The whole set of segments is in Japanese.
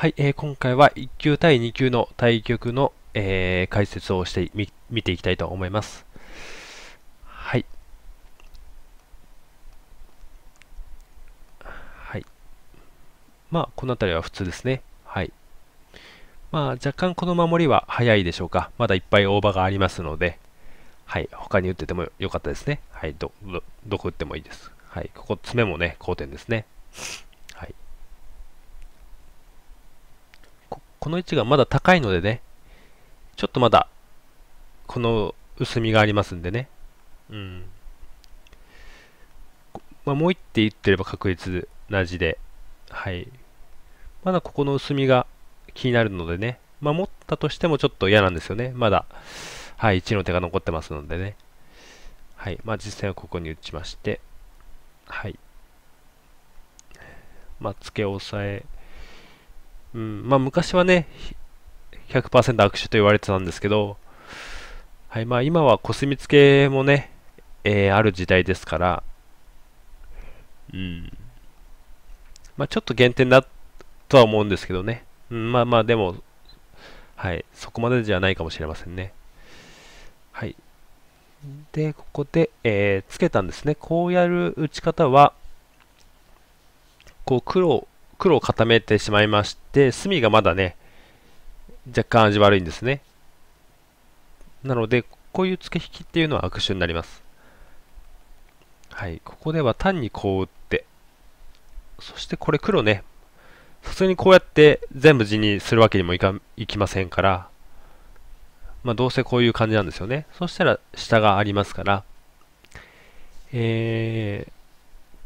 はい、えー、今回は1級対2級の対局の、えー、解説をしてみ見ていきたいと思います。はい。はい。まあ、この辺りは普通ですね。はい。まあ、若干この守りは早いでしょうか。まだいっぱい大場がありますので、はい、他に打っててもよかったですね。はい、ど、ど、どこ打ってもいいです。はい、ここ、爪もね、好点ですね。この位置がまだ高いのでね、ちょっとまだ、この薄みがありますんでね。うん。まあ、もう一手言ってれば確率な字で、はい。まだここの薄みが気になるのでね、まあ、持ったとしてもちょっと嫌なんですよね。まだ、はい、1の手が残ってますのでね。はい。まあ、実際はここに打ちまして、はい。まあ、付け押さえ、うん、まあ昔はね、100%握手と言われてたんですけど、はい、まあ今はコスミツケもね、えー、ある時代ですから、うん。まあちょっと減点だとは思うんですけどね。うん、まあまあでも、はい、そこまでじゃないかもしれませんね。はい。で、ここで、えー、つけたんですね。こうやる打ち方は、こう黒黒を固めてしまいまして隅がまだね若干味悪いんですねなのでこういう付け引きっていうのは悪手になりますはいここでは単にこう打ってそしてこれ黒ね普通にこうやって全部地にするわけにもいかいきませんからまあどうせこういう感じなんですよねそしたら下がありますからえー、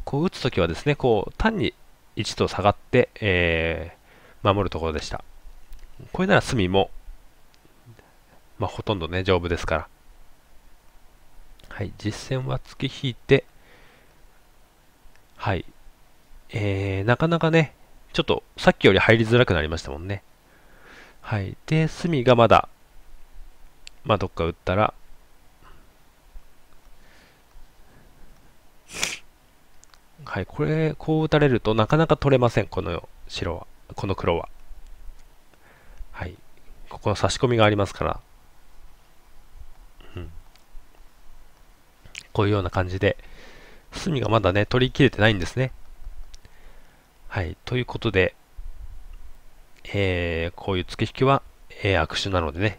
こう打つときはですね、こう単に1と下がって、えー、守るところでした。これなら隅も、まあ、ほとんどね、丈夫ですから。はい、実戦は突き引いて、はい、えー、なかなかね、ちょっとさっきより入りづらくなりましたもんね。はい、で、隅がまだ、まあ、どっか打ったら、はい、これ、こう打たれるとなかなか取れません、この白は、この黒は。はい、ここの差し込みがありますから。うん、こういうような感じで、隅がまだね、取り切れてないんですね。はい、ということで、えー、こういう突き引きは、えー、悪手なのでね、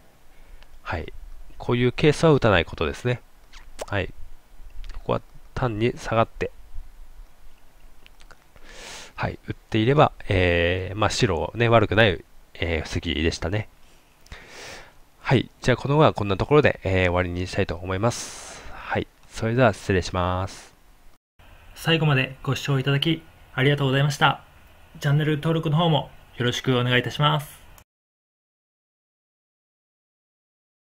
はい、こういうケースは打たないことですね。はい、ここは単に下がって、はい、打っていれば、えー、まあ、白、ね、悪くない、えー、布石でしたね。はい、じゃあこの後はこんなところで、えー、終わりにしたいと思います。はい、それでは失礼します。最後までご視聴いただきありがとうございました。チャンネル登録の方もよろしくお願いいたします。